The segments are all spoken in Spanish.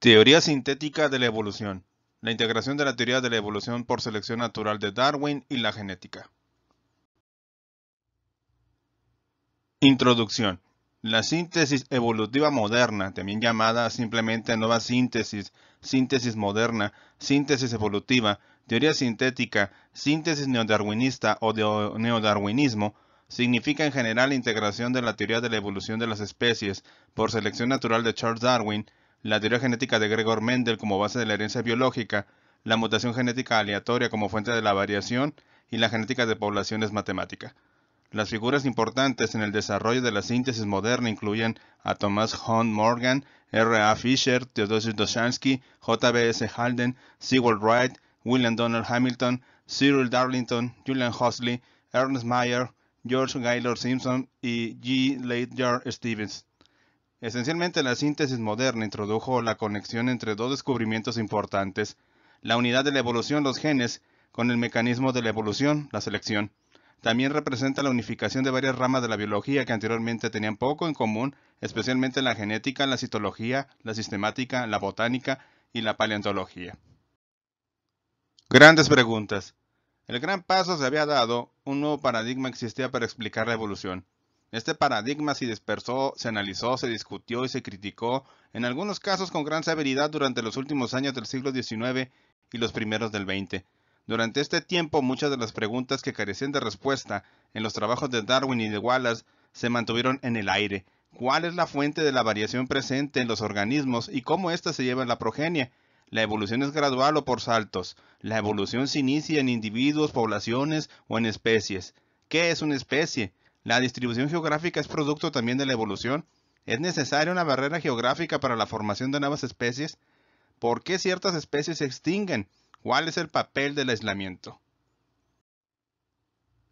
Teoría sintética de la evolución. La integración de la teoría de la evolución por selección natural de Darwin y la genética. Introducción. La síntesis evolutiva moderna, también llamada simplemente nueva síntesis, síntesis moderna, síntesis evolutiva, teoría sintética, síntesis neodarwinista o de neodarwinismo, significa en general la integración de la teoría de la evolución de las especies por selección natural de Charles Darwin la teoría genética de Gregor Mendel como base de la herencia biológica, la mutación genética aleatoria como fuente de la variación y la genética de poblaciones matemática. Las figuras importantes en el desarrollo de la síntesis moderna incluyen a Thomas Hunt Morgan, R. A. Fisher, Theodosius Doshansky, J. B. S. Halden, Seward Wright, William Donald Hamilton, Cyril Darlington, Julian Huxley, Ernest Meyer, George Gaylord Simpson y G. Ledyard Stevens. Esencialmente la síntesis moderna introdujo la conexión entre dos descubrimientos importantes, la unidad de la evolución, los genes, con el mecanismo de la evolución, la selección. También representa la unificación de varias ramas de la biología que anteriormente tenían poco en común, especialmente la genética, la citología, la sistemática, la botánica y la paleontología. Grandes preguntas. El gran paso se había dado, un nuevo paradigma existía para explicar la evolución. Este paradigma se dispersó, se analizó, se discutió y se criticó, en algunos casos con gran severidad durante los últimos años del siglo XIX y los primeros del XX. Durante este tiempo muchas de las preguntas que carecían de respuesta en los trabajos de Darwin y de Wallace se mantuvieron en el aire. ¿Cuál es la fuente de la variación presente en los organismos y cómo ésta se lleva a la progenie? ¿La evolución es gradual o por saltos? ¿La evolución se inicia en individuos, poblaciones o en especies? ¿Qué es una especie? La distribución geográfica es producto también de la evolución. ¿Es necesaria una barrera geográfica para la formación de nuevas especies? ¿Por qué ciertas especies se extinguen? ¿Cuál es el papel del aislamiento?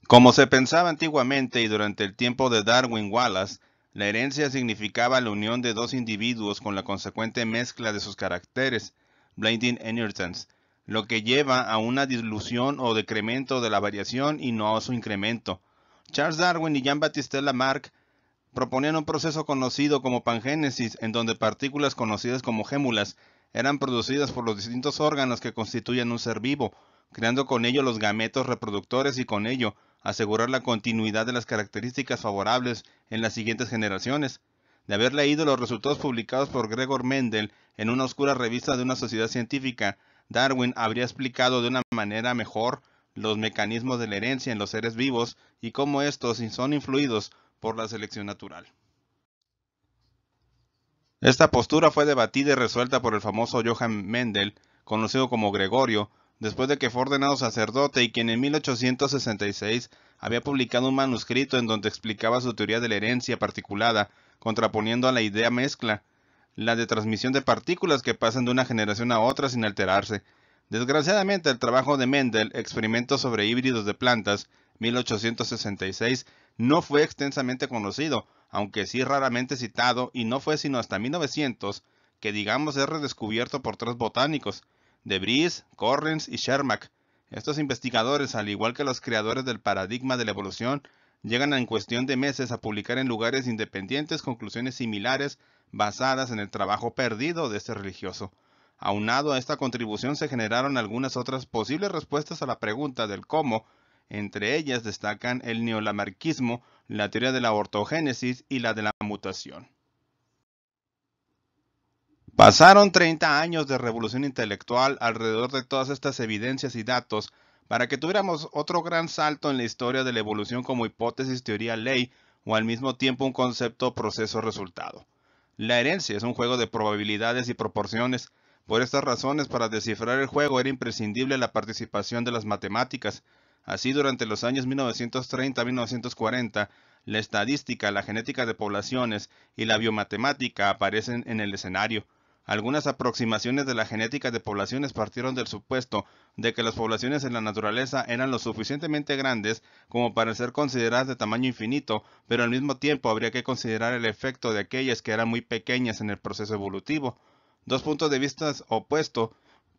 Como se pensaba antiguamente y durante el tiempo de Darwin Wallace, la herencia significaba la unión de dos individuos con la consecuente mezcla de sus caracteres, blending inheritance, lo que lleva a una dilución o decremento de la variación y no a su incremento. Charles Darwin y Jean-Baptiste Lamarck proponían un proceso conocido como pangénesis, en donde partículas conocidas como gémulas eran producidas por los distintos órganos que constituyen un ser vivo, creando con ello los gametos reproductores y con ello asegurar la continuidad de las características favorables en las siguientes generaciones. De haber leído los resultados publicados por Gregor Mendel en una oscura revista de una sociedad científica, Darwin habría explicado de una manera mejor los mecanismos de la herencia en los seres vivos y cómo estos son influidos por la selección natural. Esta postura fue debatida y resuelta por el famoso Johann Mendel, conocido como Gregorio, después de que fue ordenado sacerdote y quien en 1866 había publicado un manuscrito en donde explicaba su teoría de la herencia particulada, contraponiendo a la idea mezcla, la de transmisión de partículas que pasan de una generación a otra sin alterarse, Desgraciadamente, el trabajo de Mendel, Experimentos sobre híbridos de plantas, 1866, no fue extensamente conocido, aunque sí raramente citado, y no fue sino hasta 1900 que digamos es redescubierto por tres botánicos, de Debris, Correns y Shermack. Estos investigadores, al igual que los creadores del paradigma de la evolución, llegan en cuestión de meses a publicar en lugares independientes conclusiones similares basadas en el trabajo perdido de este religioso. Aunado a esta contribución se generaron algunas otras posibles respuestas a la pregunta del cómo, entre ellas destacan el neolamarquismo, la teoría de la ortogénesis y la de la mutación. Pasaron 30 años de revolución intelectual alrededor de todas estas evidencias y datos para que tuviéramos otro gran salto en la historia de la evolución como hipótesis, teoría, ley o al mismo tiempo un concepto, proceso, resultado. La herencia es un juego de probabilidades y proporciones por estas razones, para descifrar el juego era imprescindible la participación de las matemáticas. Así, durante los años 1930-1940, la estadística, la genética de poblaciones y la biomatemática aparecen en el escenario. Algunas aproximaciones de la genética de poblaciones partieron del supuesto de que las poblaciones en la naturaleza eran lo suficientemente grandes como para ser consideradas de tamaño infinito, pero al mismo tiempo habría que considerar el efecto de aquellas que eran muy pequeñas en el proceso evolutivo dos puntos de vista opuestos,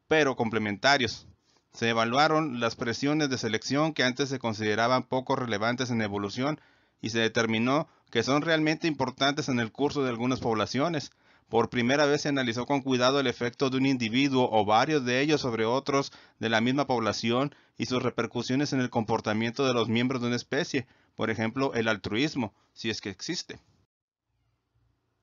pero complementarios. Se evaluaron las presiones de selección que antes se consideraban poco relevantes en evolución y se determinó que son realmente importantes en el curso de algunas poblaciones. Por primera vez se analizó con cuidado el efecto de un individuo o varios de ellos sobre otros de la misma población y sus repercusiones en el comportamiento de los miembros de una especie, por ejemplo, el altruismo, si es que existe.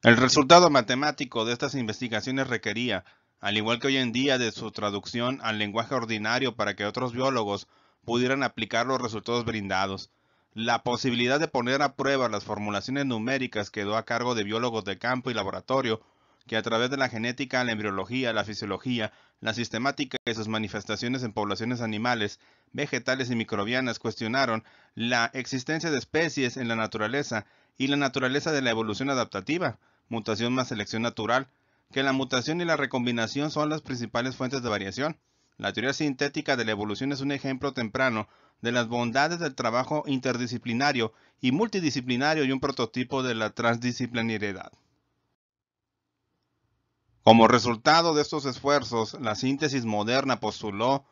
El resultado matemático de estas investigaciones requería, al igual que hoy en día, de su traducción al lenguaje ordinario para que otros biólogos pudieran aplicar los resultados brindados. La posibilidad de poner a prueba las formulaciones numéricas quedó a cargo de biólogos de campo y laboratorio, que a través de la genética, la embriología, la fisiología, la sistemática y sus manifestaciones en poblaciones animales, vegetales y microbianas cuestionaron la existencia de especies en la naturaleza y la naturaleza de la evolución adaptativa mutación más selección natural, que la mutación y la recombinación son las principales fuentes de variación. La teoría sintética de la evolución es un ejemplo temprano de las bondades del trabajo interdisciplinario y multidisciplinario y un prototipo de la transdisciplinariedad. Como resultado de estos esfuerzos, la síntesis moderna postuló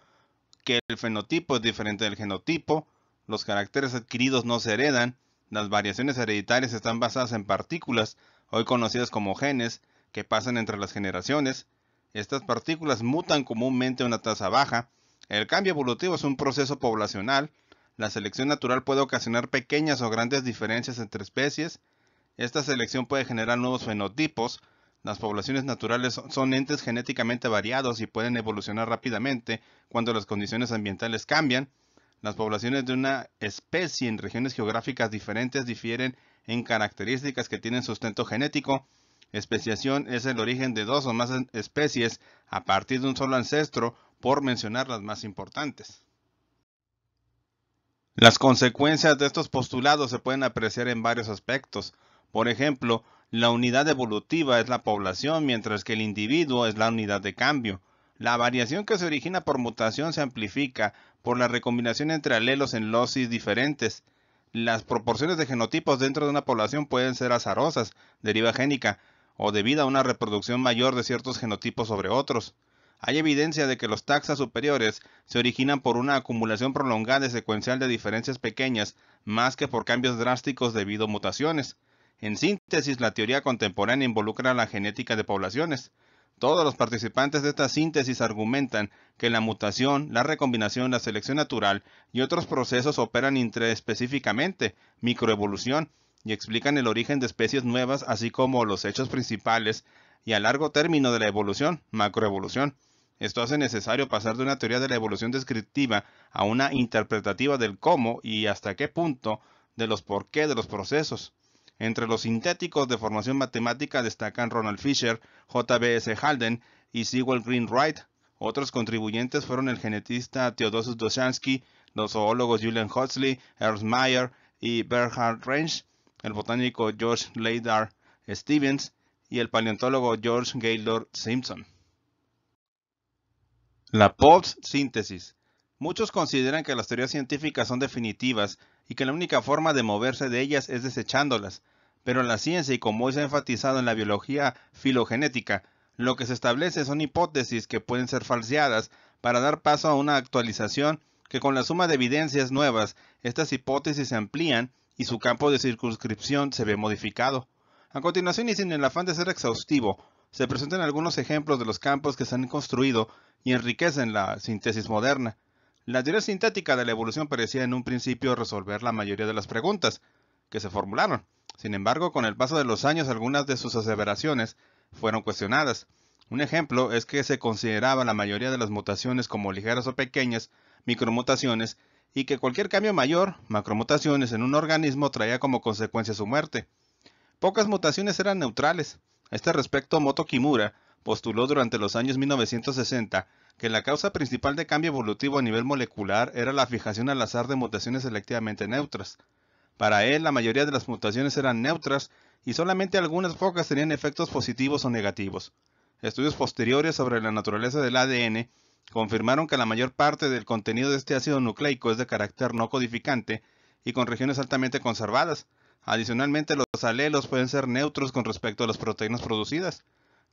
que el fenotipo es diferente del genotipo, los caracteres adquiridos no se heredan, las variaciones hereditarias están basadas en partículas, hoy conocidas como genes, que pasan entre las generaciones. Estas partículas mutan comúnmente a una tasa baja. El cambio evolutivo es un proceso poblacional. La selección natural puede ocasionar pequeñas o grandes diferencias entre especies. Esta selección puede generar nuevos fenotipos. Las poblaciones naturales son entes genéticamente variados y pueden evolucionar rápidamente cuando las condiciones ambientales cambian. Las poblaciones de una especie en regiones geográficas diferentes difieren en características que tienen sustento genético. Especiación es el origen de dos o más especies a partir de un solo ancestro, por mencionar las más importantes. Las consecuencias de estos postulados se pueden apreciar en varios aspectos. Por ejemplo, la unidad evolutiva es la población, mientras que el individuo es la unidad de cambio. La variación que se origina por mutación se amplifica por la recombinación entre alelos en losis diferentes. Las proporciones de genotipos dentro de una población pueden ser azarosas, deriva génica, o debido a una reproducción mayor de ciertos genotipos sobre otros. Hay evidencia de que los taxas superiores se originan por una acumulación prolongada y secuencial de diferencias pequeñas, más que por cambios drásticos debido a mutaciones. En síntesis, la teoría contemporánea involucra la genética de poblaciones. Todos los participantes de esta síntesis argumentan que la mutación, la recombinación, la selección natural y otros procesos operan intraespecíficamente, microevolución, y explican el origen de especies nuevas así como los hechos principales y a largo término de la evolución, macroevolución. Esto hace necesario pasar de una teoría de la evolución descriptiva a una interpretativa del cómo y hasta qué punto de los por qué de los procesos. Entre los sintéticos de formación matemática destacan Ronald Fisher, J.B.S. Halden y Sewell Green Wright. Otros contribuyentes fueron el genetista Theodosius Doshansky, los zoólogos Julian Huxley, Ernst Meyer y Bernhard Rensch, el botánico George Leydar Stevens y el paleontólogo George Gaylord Simpson. La Pops síntesis. Muchos consideran que las teorías científicas son definitivas y que la única forma de moverse de ellas es desechándolas, pero en la ciencia y como es enfatizado en la biología filogenética, lo que se establece son hipótesis que pueden ser falseadas para dar paso a una actualización que con la suma de evidencias nuevas, estas hipótesis se amplían y su campo de circunscripción se ve modificado. A continuación y sin el afán de ser exhaustivo, se presentan algunos ejemplos de los campos que se han construido y enriquecen la síntesis moderna. La teoría sintética de la evolución parecía en un principio resolver la mayoría de las preguntas que se formularon, sin embargo, con el paso de los años algunas de sus aseveraciones fueron cuestionadas. Un ejemplo es que se consideraba la mayoría de las mutaciones como ligeras o pequeñas micromutaciones y que cualquier cambio mayor, macromutaciones, en un organismo traía como consecuencia su muerte. Pocas mutaciones eran neutrales. A este respecto, Moto Kimura postuló durante los años 1960 que la causa principal de cambio evolutivo a nivel molecular era la fijación al azar de mutaciones selectivamente neutras. Para él, la mayoría de las mutaciones eran neutras y solamente algunas pocas tenían efectos positivos o negativos. Estudios posteriores sobre la naturaleza del ADN confirmaron que la mayor parte del contenido de este ácido nucleico es de carácter no codificante y con regiones altamente conservadas. Adicionalmente, los alelos pueden ser neutros con respecto a las proteínas producidas.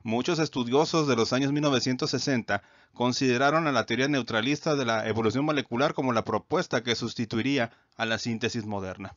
Muchos estudiosos de los años 1960 consideraron a la teoría neutralista de la evolución molecular como la propuesta que sustituiría a la síntesis moderna.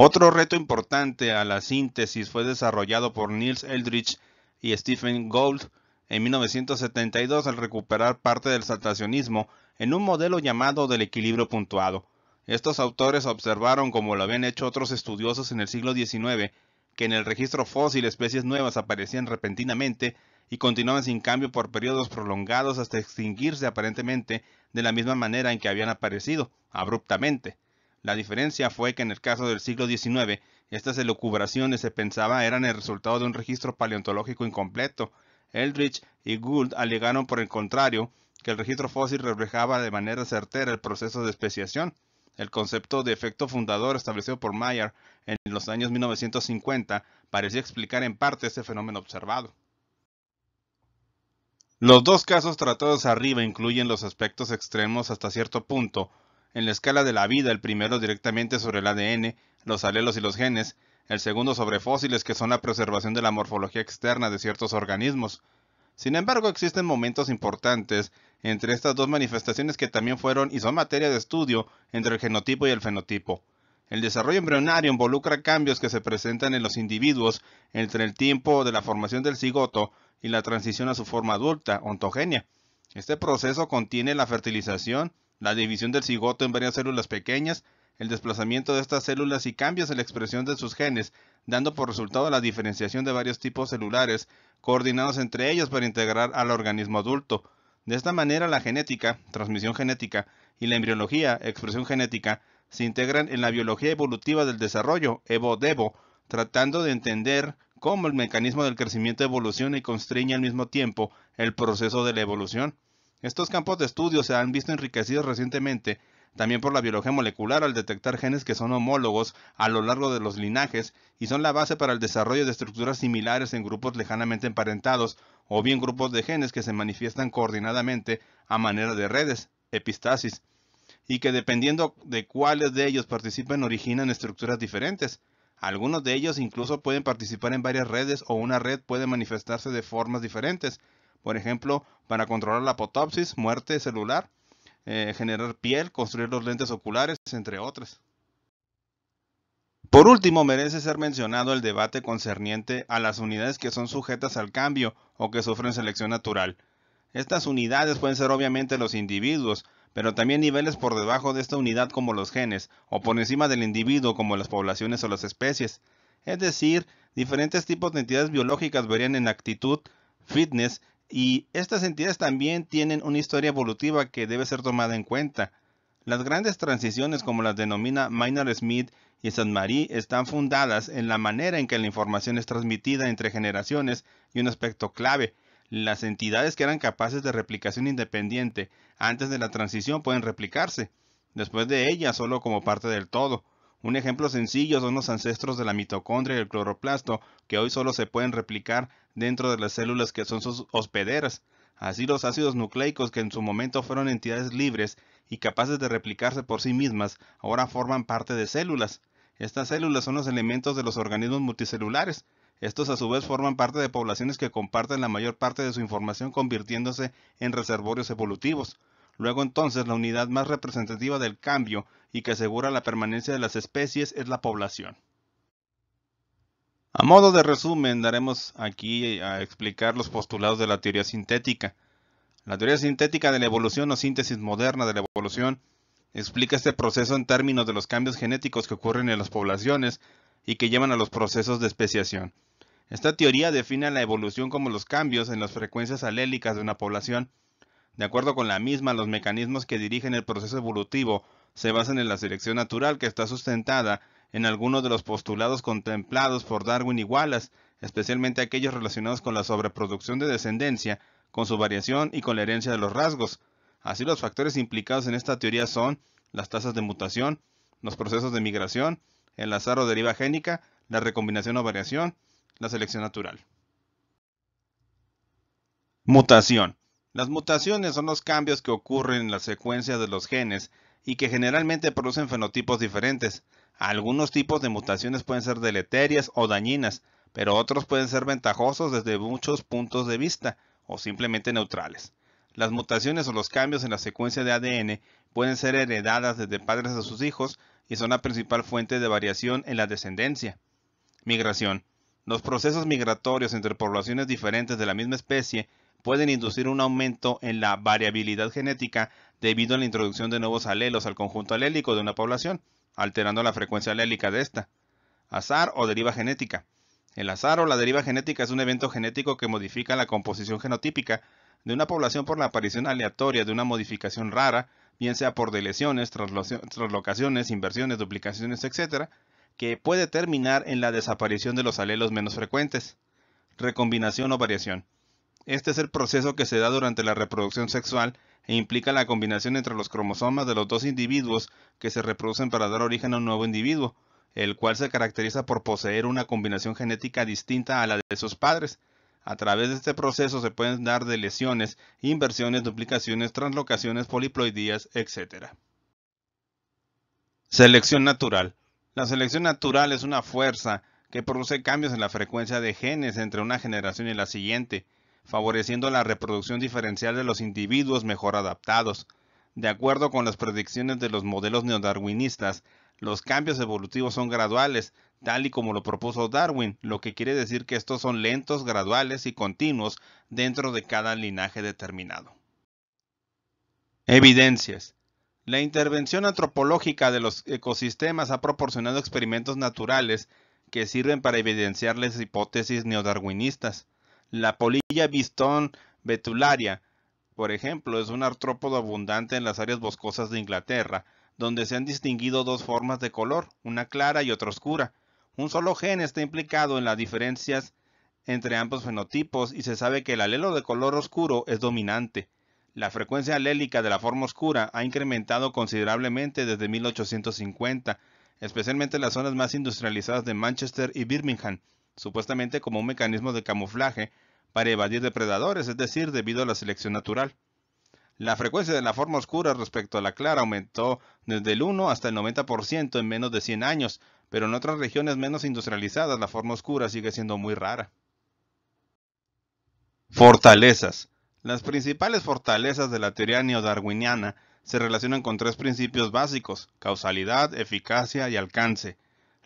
Otro reto importante a la síntesis fue desarrollado por Niels Eldridge y Stephen Gould en 1972 al recuperar parte del saltacionismo en un modelo llamado del equilibrio puntuado. Estos autores observaron, como lo habían hecho otros estudiosos en el siglo XIX, que en el registro fósil especies nuevas aparecían repentinamente y continuaban sin cambio por periodos prolongados hasta extinguirse aparentemente de la misma manera en que habían aparecido, abruptamente. La diferencia fue que en el caso del siglo XIX, estas elucubraciones se pensaba eran el resultado de un registro paleontológico incompleto. Eldridge y Gould alegaron por el contrario que el registro fósil reflejaba de manera certera el proceso de especiación. El concepto de efecto fundador establecido por Mayer en los años 1950 parecía explicar en parte este fenómeno observado. Los dos casos tratados arriba incluyen los aspectos extremos hasta cierto punto, en la escala de la vida, el primero directamente sobre el ADN, los alelos y los genes, el segundo sobre fósiles que son la preservación de la morfología externa de ciertos organismos. Sin embargo, existen momentos importantes entre estas dos manifestaciones que también fueron y son materia de estudio entre el genotipo y el fenotipo. El desarrollo embrionario involucra cambios que se presentan en los individuos entre el tiempo de la formación del cigoto y la transición a su forma adulta, ontogenia. Este proceso contiene la fertilización, la división del cigoto en varias células pequeñas, el desplazamiento de estas células y cambios en la expresión de sus genes, dando por resultado la diferenciación de varios tipos celulares, coordinados entre ellos para integrar al organismo adulto. De esta manera la genética, transmisión genética, y la embriología, expresión genética, se integran en la biología evolutiva del desarrollo, evo-devo, tratando de entender cómo el mecanismo del crecimiento evoluciona y constriña al mismo tiempo el proceso de la evolución. Estos campos de estudio se han visto enriquecidos recientemente también por la biología molecular al detectar genes que son homólogos a lo largo de los linajes y son la base para el desarrollo de estructuras similares en grupos lejanamente emparentados o bien grupos de genes que se manifiestan coordinadamente a manera de redes, epistasis, y que dependiendo de cuáles de ellos participen, originan estructuras diferentes. Algunos de ellos incluso pueden participar en varias redes o una red puede manifestarse de formas diferentes por ejemplo, para controlar la apoptosis, muerte celular, eh, generar piel, construir los lentes oculares, entre otras. Por último, merece ser mencionado el debate concerniente a las unidades que son sujetas al cambio o que sufren selección natural. Estas unidades pueden ser obviamente los individuos, pero también niveles por debajo de esta unidad como los genes, o por encima del individuo como las poblaciones o las especies. Es decir, diferentes tipos de entidades biológicas verían en actitud, fitness y estas entidades también tienen una historia evolutiva que debe ser tomada en cuenta. Las grandes transiciones, como las denomina Maynard Smith y St. marie están fundadas en la manera en que la información es transmitida entre generaciones y un aspecto clave. Las entidades que eran capaces de replicación independiente antes de la transición pueden replicarse, después de ella solo como parte del todo. Un ejemplo sencillo son los ancestros de la mitocondria y el cloroplasto, que hoy solo se pueden replicar dentro de las células que son sus hospederas. Así los ácidos nucleicos que en su momento fueron entidades libres y capaces de replicarse por sí mismas, ahora forman parte de células. Estas células son los elementos de los organismos multicelulares. Estos a su vez forman parte de poblaciones que comparten la mayor parte de su información convirtiéndose en reservorios evolutivos. Luego entonces la unidad más representativa del cambio y que asegura la permanencia de las especies es la población. A modo de resumen, daremos aquí a explicar los postulados de la teoría sintética. La teoría sintética de la evolución o síntesis moderna de la evolución explica este proceso en términos de los cambios genéticos que ocurren en las poblaciones y que llevan a los procesos de especiación. Esta teoría define a la evolución como los cambios en las frecuencias alélicas de una población de acuerdo con la misma, los mecanismos que dirigen el proceso evolutivo se basan en la selección natural que está sustentada en algunos de los postulados contemplados por Darwin y Wallace, especialmente aquellos relacionados con la sobreproducción de descendencia, con su variación y con la herencia de los rasgos. Así los factores implicados en esta teoría son las tasas de mutación, los procesos de migración, el azar o deriva génica, la recombinación o variación, la selección natural. Mutación. Las mutaciones son los cambios que ocurren en la secuencia de los genes y que generalmente producen fenotipos diferentes. Algunos tipos de mutaciones pueden ser deleterias o dañinas, pero otros pueden ser ventajosos desde muchos puntos de vista o simplemente neutrales. Las mutaciones o los cambios en la secuencia de ADN pueden ser heredadas desde padres a sus hijos y son la principal fuente de variación en la descendencia. Migración. Los procesos migratorios entre poblaciones diferentes de la misma especie pueden inducir un aumento en la variabilidad genética debido a la introducción de nuevos alelos al conjunto alélico de una población, alterando la frecuencia alélica de esta. Azar o deriva genética. El azar o la deriva genética es un evento genético que modifica la composición genotípica de una población por la aparición aleatoria de una modificación rara, bien sea por deleciones, translocaciones, inversiones, duplicaciones, etc., que puede terminar en la desaparición de los alelos menos frecuentes. Recombinación o variación. Este es el proceso que se da durante la reproducción sexual e implica la combinación entre los cromosomas de los dos individuos que se reproducen para dar origen a un nuevo individuo, el cual se caracteriza por poseer una combinación genética distinta a la de sus padres. A través de este proceso se pueden dar de lesiones, inversiones, duplicaciones, translocaciones, poliploidías, etc. Selección natural. La selección natural es una fuerza que produce cambios en la frecuencia de genes entre una generación y la siguiente favoreciendo la reproducción diferencial de los individuos mejor adaptados. De acuerdo con las predicciones de los modelos neodarwinistas, los cambios evolutivos son graduales, tal y como lo propuso Darwin, lo que quiere decir que estos son lentos, graduales y continuos dentro de cada linaje determinado. Evidencias. La intervención antropológica de los ecosistemas ha proporcionado experimentos naturales que sirven para evidenciar las hipótesis neodarwinistas. La polilla Bistón betularia, por ejemplo, es un artrópodo abundante en las áreas boscosas de Inglaterra, donde se han distinguido dos formas de color, una clara y otra oscura. Un solo gen está implicado en las diferencias entre ambos fenotipos y se sabe que el alelo de color oscuro es dominante. La frecuencia alélica de la forma oscura ha incrementado considerablemente desde 1850, especialmente en las zonas más industrializadas de Manchester y Birmingham, supuestamente como un mecanismo de camuflaje para evadir depredadores, es decir, debido a la selección natural. La frecuencia de la forma oscura respecto a la clara aumentó desde el 1 hasta el 90% en menos de 100 años, pero en otras regiones menos industrializadas la forma oscura sigue siendo muy rara. Fortalezas. Las principales fortalezas de la teoría neodarwiniana se relacionan con tres principios básicos, causalidad, eficacia y alcance.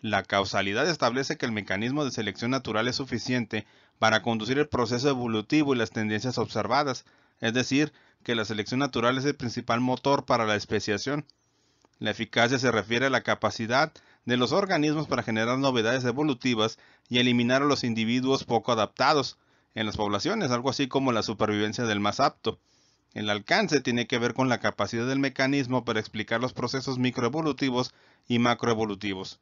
La causalidad establece que el mecanismo de selección natural es suficiente para conducir el proceso evolutivo y las tendencias observadas, es decir, que la selección natural es el principal motor para la especiación. La eficacia se refiere a la capacidad de los organismos para generar novedades evolutivas y eliminar a los individuos poco adaptados en las poblaciones, algo así como la supervivencia del más apto. El alcance tiene que ver con la capacidad del mecanismo para explicar los procesos microevolutivos y macroevolutivos.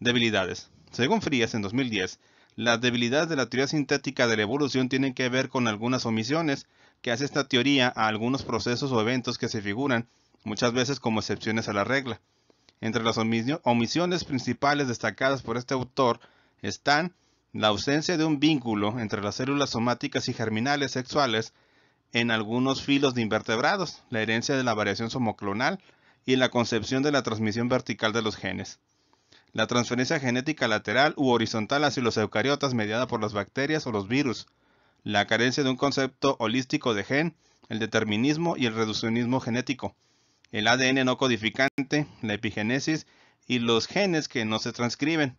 Debilidades. Según Frías en 2010, las debilidades de la teoría sintética de la evolución tienen que ver con algunas omisiones que hace esta teoría a algunos procesos o eventos que se figuran muchas veces como excepciones a la regla. Entre las omisiones principales destacadas por este autor están la ausencia de un vínculo entre las células somáticas y germinales sexuales en algunos filos de invertebrados, la herencia de la variación somoclonal y la concepción de la transmisión vertical de los genes. La transferencia genética lateral u horizontal hacia los eucariotas mediada por las bacterias o los virus. La carencia de un concepto holístico de gen, el determinismo y el reduccionismo genético. El ADN no codificante, la epigenesis y los genes que no se transcriben.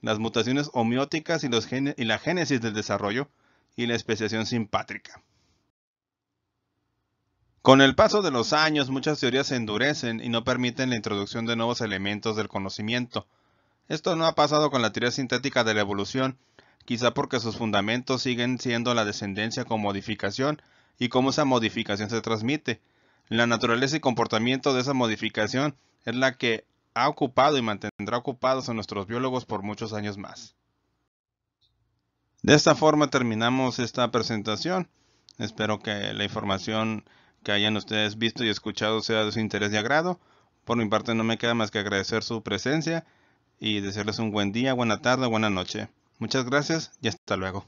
Las mutaciones homeóticas y, y la génesis del desarrollo y la especiación simpátrica. Con el paso de los años, muchas teorías se endurecen y no permiten la introducción de nuevos elementos del conocimiento. Esto no ha pasado con la teoría sintética de la evolución, quizá porque sus fundamentos siguen siendo la descendencia con modificación y cómo esa modificación se transmite. La naturaleza y comportamiento de esa modificación es la que ha ocupado y mantendrá ocupados a nuestros biólogos por muchos años más. De esta forma terminamos esta presentación. Espero que la información que hayan ustedes visto y escuchado sea de su interés y agrado. Por mi parte no me queda más que agradecer su presencia y desearles un buen día, buena tarde, buena noche. Muchas gracias y hasta luego.